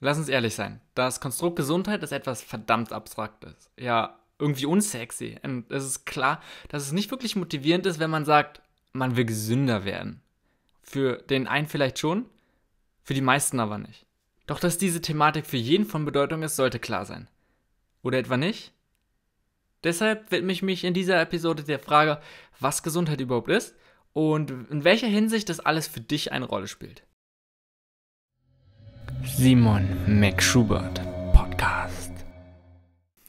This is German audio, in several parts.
Lass uns ehrlich sein. Das Konstrukt Gesundheit ist etwas verdammt Abstraktes. Ja, irgendwie unsexy. Und es ist klar, dass es nicht wirklich motivierend ist, wenn man sagt, man will gesünder werden. Für den einen vielleicht schon, für die meisten aber nicht. Doch dass diese Thematik für jeden von Bedeutung ist, sollte klar sein. Oder etwa nicht? Deshalb widme ich mich in dieser Episode der Frage, was Gesundheit überhaupt ist und in welcher Hinsicht das alles für dich eine Rolle spielt. Simon McSchubert Podcast.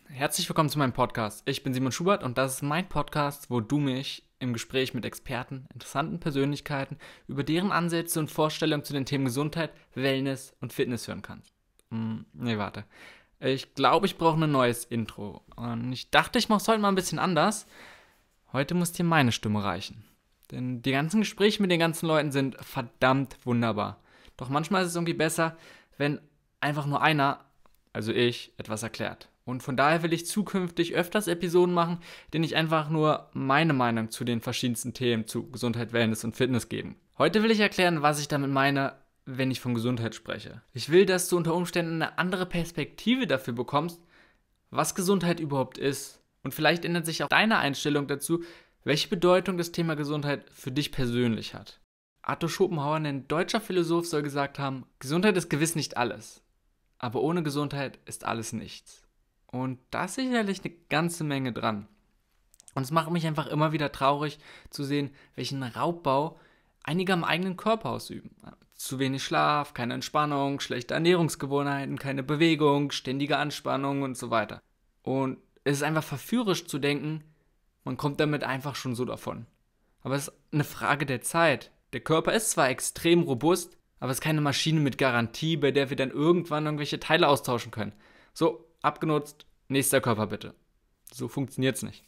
Herzlich willkommen zu meinem Podcast. Ich bin Simon Schubert und das ist mein Podcast, wo du mich im Gespräch mit Experten, interessanten Persönlichkeiten über deren Ansätze und Vorstellungen zu den Themen Gesundheit, Wellness und Fitness hören kannst. Hm, nee, warte. Ich glaube, ich brauche ein neues Intro. Und ich dachte, ich mache es heute mal ein bisschen anders. Heute muss dir meine Stimme reichen. Denn die ganzen Gespräche mit den ganzen Leuten sind verdammt wunderbar. Doch manchmal ist es irgendwie besser, wenn einfach nur einer, also ich, etwas erklärt. Und von daher will ich zukünftig öfters Episoden machen, denen ich einfach nur meine Meinung zu den verschiedensten Themen zu Gesundheit, Wellness und Fitness geben. Heute will ich erklären, was ich damit meine, wenn ich von Gesundheit spreche. Ich will, dass du unter Umständen eine andere Perspektive dafür bekommst, was Gesundheit überhaupt ist. Und vielleicht ändert sich auch deine Einstellung dazu, welche Bedeutung das Thema Gesundheit für dich persönlich hat. Arthur Schopenhauer, ein deutscher Philosoph, soll gesagt haben, Gesundheit ist gewiss nicht alles, aber ohne Gesundheit ist alles nichts. Und da ist sicherlich eine ganze Menge dran. Und es macht mich einfach immer wieder traurig zu sehen, welchen Raubbau einige am eigenen Körper ausüben. Zu wenig Schlaf, keine Entspannung, schlechte Ernährungsgewohnheiten, keine Bewegung, ständige Anspannung und so weiter. Und es ist einfach verführerisch zu denken, man kommt damit einfach schon so davon. Aber es ist eine Frage der Zeit, der Körper ist zwar extrem robust, aber ist keine Maschine mit Garantie, bei der wir dann irgendwann irgendwelche Teile austauschen können. So, abgenutzt, nächster Körper bitte. So funktioniert's nicht.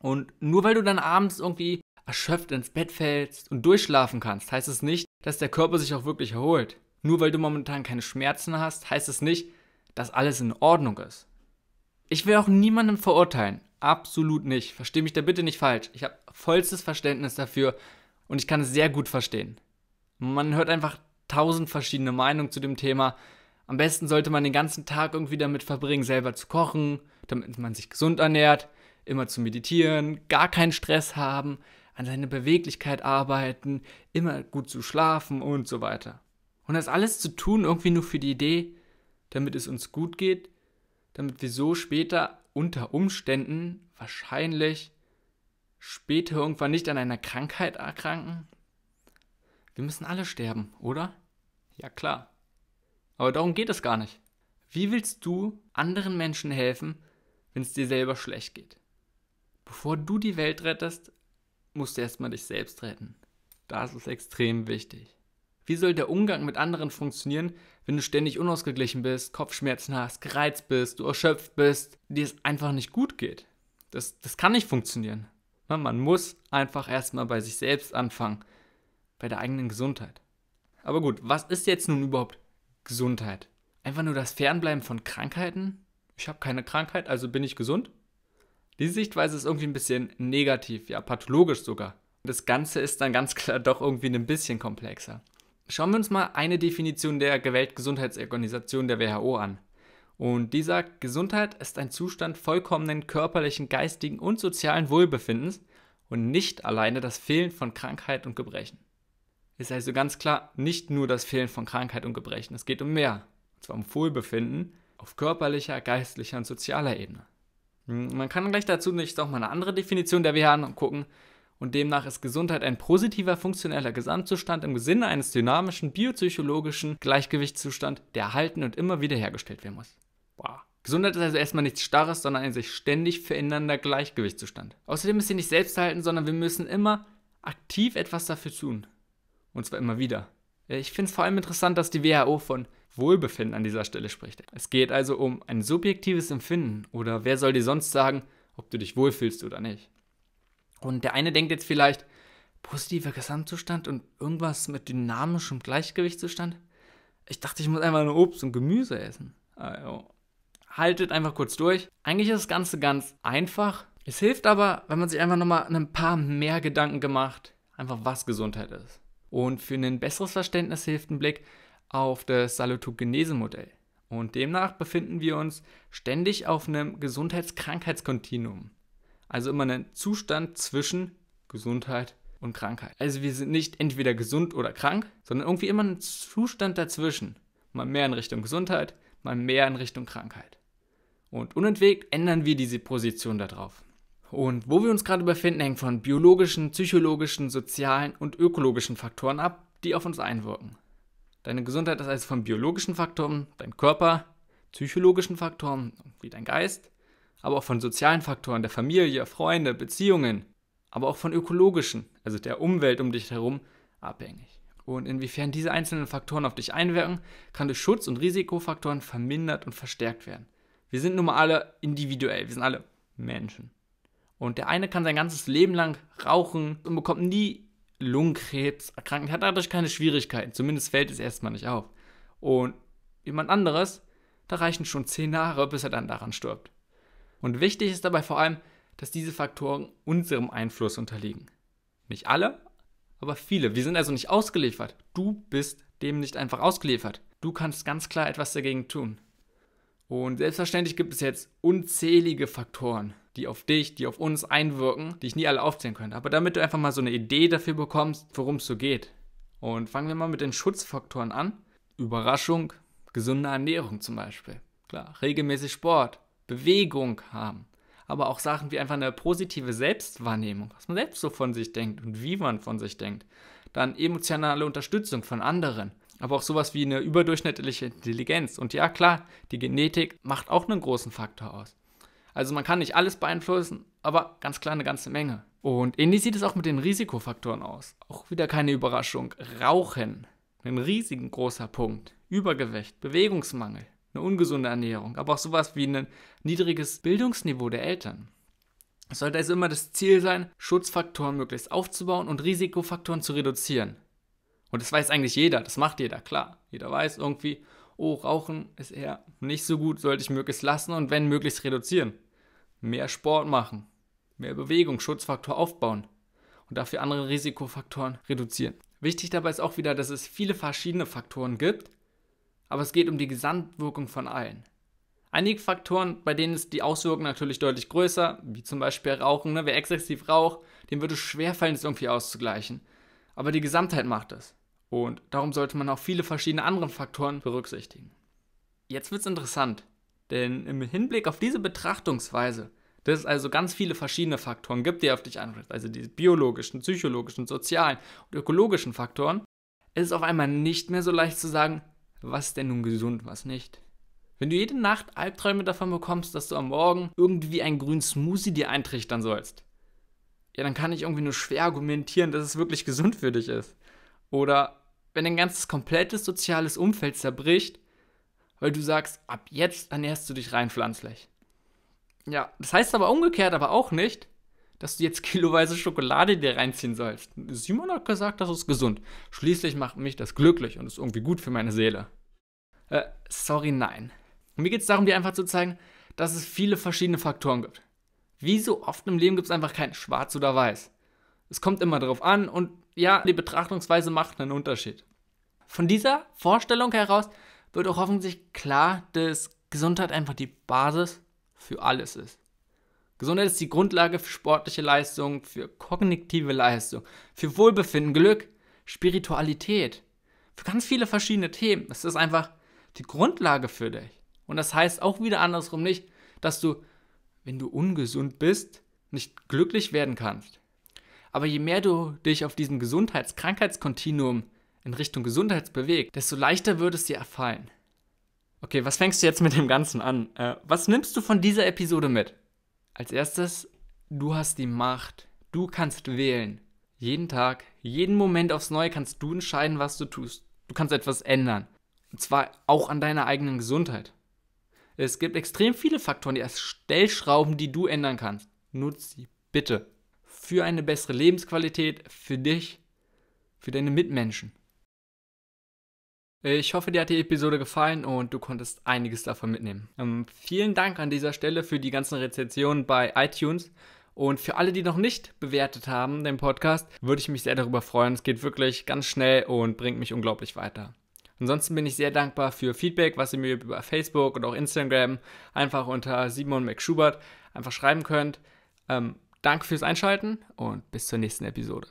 Und nur weil du dann abends irgendwie erschöpft ins Bett fällst und durchschlafen kannst, heißt es nicht, dass der Körper sich auch wirklich erholt. Nur weil du momentan keine Schmerzen hast, heißt es nicht, dass alles in Ordnung ist. Ich will auch niemanden verurteilen. Absolut nicht. Versteh mich da bitte nicht falsch. Ich habe vollstes Verständnis dafür, und ich kann es sehr gut verstehen. Man hört einfach tausend verschiedene Meinungen zu dem Thema. Am besten sollte man den ganzen Tag irgendwie damit verbringen, selber zu kochen, damit man sich gesund ernährt, immer zu meditieren, gar keinen Stress haben, an seiner Beweglichkeit arbeiten, immer gut zu schlafen und so weiter. Und das alles zu tun, irgendwie nur für die Idee, damit es uns gut geht, damit wir so später unter Umständen wahrscheinlich später irgendwann nicht an einer Krankheit erkranken? Wir müssen alle sterben, oder? Ja klar. Aber darum geht es gar nicht. Wie willst du anderen Menschen helfen, wenn es dir selber schlecht geht? Bevor du die Welt rettest, musst du erstmal dich selbst retten. Das ist extrem wichtig. Wie soll der Umgang mit anderen funktionieren, wenn du ständig unausgeglichen bist, Kopfschmerzen hast, gereizt bist, du erschöpft bist, dir es einfach nicht gut geht? Das, das kann nicht funktionieren. Man muss einfach erstmal bei sich selbst anfangen, bei der eigenen Gesundheit. Aber gut, was ist jetzt nun überhaupt Gesundheit? Einfach nur das Fernbleiben von Krankheiten? Ich habe keine Krankheit, also bin ich gesund? Diese Sichtweise ist irgendwie ein bisschen negativ, ja pathologisch sogar. Das Ganze ist dann ganz klar doch irgendwie ein bisschen komplexer. Schauen wir uns mal eine Definition der Weltgesundheitsorganisation der WHO an. Und die sagt, Gesundheit ist ein Zustand vollkommenen körperlichen, geistigen und sozialen Wohlbefindens und nicht alleine das Fehlen von Krankheit und Gebrechen. Ist also ganz klar nicht nur das Fehlen von Krankheit und Gebrechen, es geht um mehr. Und zwar um Wohlbefinden auf körperlicher, geistlicher und sozialer Ebene. Hm, man kann gleich dazu nicht noch mal eine andere Definition der WHO angucken. Und demnach ist Gesundheit ein positiver, funktioneller Gesamtzustand im Sinne eines dynamischen, biopsychologischen Gleichgewichtszustand, der erhalten und immer wiederhergestellt werden muss. Gesundheit ist also erstmal nichts Starres, sondern ein sich ständig verändernder Gleichgewichtszustand. Außerdem ist sie nicht selbst halten, sondern wir müssen immer aktiv etwas dafür tun. Und zwar immer wieder. Ich finde es vor allem interessant, dass die WHO von Wohlbefinden an dieser Stelle spricht. Es geht also um ein subjektives Empfinden oder wer soll dir sonst sagen, ob du dich wohlfühlst oder nicht. Und der eine denkt jetzt vielleicht, positiver Gesamtzustand und irgendwas mit dynamischem Gleichgewichtszustand? Ich dachte, ich muss einfach nur Obst und Gemüse essen. Ah, haltet einfach kurz durch. Eigentlich ist das Ganze ganz einfach. Es hilft aber, wenn man sich einfach nochmal ein paar mehr Gedanken gemacht, einfach was Gesundheit ist. Und für ein besseres Verständnis hilft ein Blick auf das Salutogenese-Modell. Und demnach befinden wir uns ständig auf einem Gesundheits-Krankheitskontinuum. Also immer einen Zustand zwischen Gesundheit und Krankheit. Also wir sind nicht entweder gesund oder krank, sondern irgendwie immer einen Zustand dazwischen. Mal mehr in Richtung Gesundheit, mal mehr in Richtung Krankheit. Und unentwegt ändern wir diese Position darauf. Und wo wir uns gerade befinden, hängt von biologischen, psychologischen, sozialen und ökologischen Faktoren ab, die auf uns einwirken. Deine Gesundheit ist also von biologischen Faktoren, dein Körper, psychologischen Faktoren wie dein Geist, aber auch von sozialen Faktoren der Familie, Freunde, Beziehungen, aber auch von ökologischen, also der Umwelt um dich herum, abhängig. Und inwiefern diese einzelnen Faktoren auf dich einwirken, kann durch Schutz- und Risikofaktoren vermindert und verstärkt werden. Wir sind nun mal alle individuell, wir sind alle Menschen. Und der eine kann sein ganzes Leben lang rauchen und bekommt nie Lungenkrebs, erkrankt, hat dadurch keine Schwierigkeiten. Zumindest fällt es erstmal nicht auf. Und jemand anderes, da reichen schon zehn Jahre, bis er dann daran stirbt. Und wichtig ist dabei vor allem, dass diese Faktoren unserem Einfluss unterliegen. Nicht alle, aber viele. Wir sind also nicht ausgeliefert. Du bist dem nicht einfach ausgeliefert. Du kannst ganz klar etwas dagegen tun. Und selbstverständlich gibt es jetzt unzählige Faktoren, die auf dich, die auf uns einwirken, die ich nie alle aufzählen könnte. Aber damit du einfach mal so eine Idee dafür bekommst, worum es so geht. Und fangen wir mal mit den Schutzfaktoren an. Überraschung, gesunde Ernährung zum Beispiel. Klar, regelmäßig Sport, Bewegung haben. Aber auch Sachen wie einfach eine positive Selbstwahrnehmung, was man selbst so von sich denkt und wie man von sich denkt. Dann emotionale Unterstützung von anderen aber auch sowas wie eine überdurchschnittliche Intelligenz. Und ja, klar, die Genetik macht auch einen großen Faktor aus. Also man kann nicht alles beeinflussen, aber ganz klar eine ganze Menge. Und ähnlich sieht es auch mit den Risikofaktoren aus. Auch wieder keine Überraschung. Rauchen, ein riesigen großer Punkt. Übergewicht, Bewegungsmangel, eine ungesunde Ernährung, aber auch sowas wie ein niedriges Bildungsniveau der Eltern. Es sollte also immer das Ziel sein, Schutzfaktoren möglichst aufzubauen und Risikofaktoren zu reduzieren. Und das weiß eigentlich jeder, das macht jeder, klar. Jeder weiß irgendwie, oh, Rauchen ist eher nicht so gut, sollte ich möglichst lassen und wenn möglichst reduzieren. Mehr Sport machen, mehr Bewegung, Schutzfaktor aufbauen und dafür andere Risikofaktoren reduzieren. Wichtig dabei ist auch wieder, dass es viele verschiedene Faktoren gibt, aber es geht um die Gesamtwirkung von allen. Einige Faktoren, bei denen ist die Auswirkung natürlich deutlich größer, wie zum Beispiel Rauchen. Ne? Wer exzessiv raucht, dem würde es schwerfallen, das irgendwie auszugleichen. Aber die Gesamtheit macht es. Und darum sollte man auch viele verschiedene andere Faktoren berücksichtigen. Jetzt wird es interessant, denn im Hinblick auf diese Betrachtungsweise, dass es also ganz viele verschiedene Faktoren gibt, die auf dich einfluss, also diese biologischen, psychologischen, sozialen und ökologischen Faktoren, ist es auf einmal nicht mehr so leicht zu sagen, was ist denn nun gesund, was nicht. Wenn du jede Nacht Albträume davon bekommst, dass du am Morgen irgendwie einen grünen Smoothie dir eintrichtern sollst, ja, dann kann ich irgendwie nur schwer argumentieren, dass es wirklich gesund für dich ist. Oder wenn dein ganzes komplettes soziales Umfeld zerbricht, weil du sagst, ab jetzt ernährst du dich rein pflanzlich. Ja, das heißt aber umgekehrt aber auch nicht, dass du jetzt kiloweise Schokolade dir reinziehen sollst. Simon hat gesagt, das ist gesund. Schließlich macht mich das glücklich und ist irgendwie gut für meine Seele. Äh, sorry, nein. mir geht es darum, dir einfach zu zeigen, dass es viele verschiedene Faktoren gibt. Wie so oft im Leben gibt es einfach kein Schwarz oder Weiß. Es kommt immer darauf an und ja, die Betrachtungsweise macht einen Unterschied. Von dieser Vorstellung heraus wird auch offensichtlich klar, dass Gesundheit einfach die Basis für alles ist. Gesundheit ist die Grundlage für sportliche Leistung, für kognitive Leistung, für Wohlbefinden, Glück, Spiritualität, für ganz viele verschiedene Themen. Es ist einfach die Grundlage für dich. Und das heißt auch wieder andersrum nicht, dass du, wenn du ungesund bist, nicht glücklich werden kannst. Aber je mehr du dich auf diesem Gesundheits-Krankheitskontinuum in Richtung Gesundheit bewegst, desto leichter wird es dir erfallen. Okay, was fängst du jetzt mit dem Ganzen an? Äh, was nimmst du von dieser Episode mit? Als erstes, du hast die Macht. Du kannst wählen. Jeden Tag, jeden Moment aufs Neue kannst du entscheiden, was du tust. Du kannst etwas ändern. Und zwar auch an deiner eigenen Gesundheit. Es gibt extrem viele Faktoren, die als Stellschrauben, die du ändern kannst. Nutz sie bitte für eine bessere Lebensqualität, für dich, für deine Mitmenschen. Ich hoffe, dir hat die Episode gefallen und du konntest einiges davon mitnehmen. Ähm, vielen Dank an dieser Stelle für die ganzen Rezensionen bei iTunes. Und für alle, die noch nicht bewertet haben, den Podcast, würde ich mich sehr darüber freuen. Es geht wirklich ganz schnell und bringt mich unglaublich weiter. Ansonsten bin ich sehr dankbar für Feedback, was ihr mir über Facebook und auch Instagram einfach unter Simon McSchubert einfach schreiben könnt. Ähm, Danke fürs Einschalten und bis zur nächsten Episode.